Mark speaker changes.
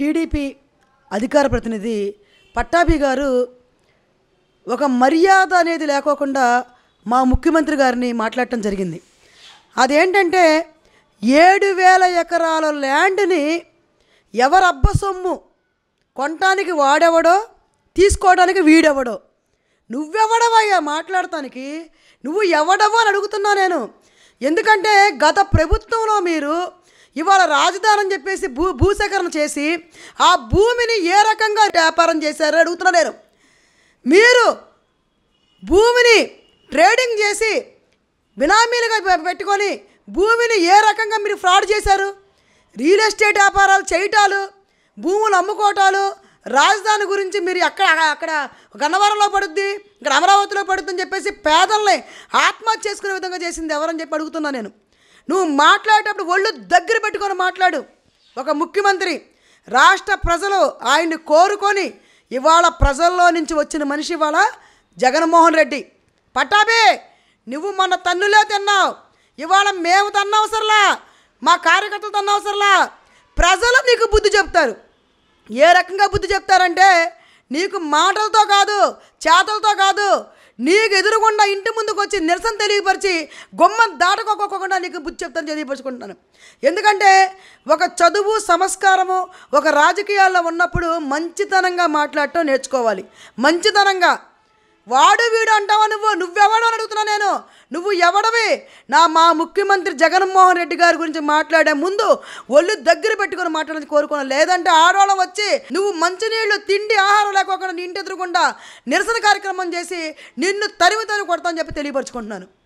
Speaker 1: TDP అధికార ప్రతినిధి పట్టాభి గారు ఒక మర్యాద అనేది లేకోకుండా మా ముఖ్యమంత్రి గారిని మాట్లాడటం జరిగింది అదేంటంటే ఏడు వేల ఎకరాల ల్యాండ్ని ఎవరబ్బ సొమ్ము కొనటానికి వాడెవడో తీసుకోవడానికి వీడెవడో నువ్వెవడవయ్యా మాట్లాడటానికి నువ్వు ఎవడవో అని అడుగుతున్నా నేను ఎందుకంటే గత ప్రభుత్వంలో మీరు ఇవాళ రాజధాని అని చెప్పేసి భూ భూసేకరణ చేసి ఆ భూమిని ఏ రకంగా వ్యాపారం చేశారో అడుగుతున్నా నేను మీరు భూమిని ట్రేడింగ్ చేసి బినామీలుగా పెట్టుకొని భూమిని ఏ రకంగా మీరు ఫ్రాడ్ చేశారు రియల్ ఎస్టేట్ వ్యాపారాలు చేయటాలు భూములు అమ్ముకోవటాలు రాజధాని గురించి మీరు అక్కడ అక్కడ గన్నవరంలో పడుద్ది ఇక్కడ అమరావతిలో పడుద్ది అని చెప్పేసి పేదల్ని ఆత్మహత్య చేసుకునే విధంగా చేసింది ఎవరని చెప్పి అడుగుతున్నా నేను నువ్వు మాట్లాడేటప్పుడు ఒళ్ళు దగ్గర పెట్టుకొని మాట్లాడు ఒక ముఖ్యమంత్రి రాష్ట్ర ప్రజలు ఆయన్ని కోరుకొని ఇవాళ ప్రజల్లో నుంచి వచ్చిన మనిషి ఇవాళ జగన్మోహన్ రెడ్డి పట్టాబే నువ్వు మన తన్నులే తిన్నావు ఇవాళ మేము తన్నవసరలా మా కార్యకర్తలు తన్నవసరలా ప్రజలు నీకు బుద్ధి చెప్తారు ఏ రకంగా బుద్ధి చెప్తారంటే నీకు మాటలతో కాదు చేతలతో కాదు నీకు ఎదురుకుండా ఇంటి ముందుకు వచ్చి నిరసన తెలియపరిచి గొమ్మం దాటకోకోకుండా నీకు బుద్ధి చెప్తాను తెలియపరుచుకుంటున్నాను ఎందుకంటే ఒక చదువు సంస్కారము ఒక రాజకీయాల్లో ఉన్నప్పుడు మంచితనంగా మాట్లాడటం నేర్చుకోవాలి మంచితనంగా వాడు వీడు అంటావా నువ్వు నువ్వెవడో అని అడుగుతున్నా నేను నువ్వు ఎవడవే నా మా ముఖ్యమంత్రి జగన్మోహన్ రెడ్డి గారి గురించి మాట్లాడే ముందు ఒళ్ళు దగ్గర పెట్టుకొని మాట్లాడాలని కోరుకున్నాను లేదంటే ఆడవాళ్ళం వచ్చి నువ్వు మంచినీళ్ళు తిండి ఆహారం లేకోకుండా ఇంటి ఎదురుకుండా నిరసన కార్యక్రమం చేసి నిన్ను తరిమి తరిమి అని చెప్పి తెలియపరుచుకుంటున్నాను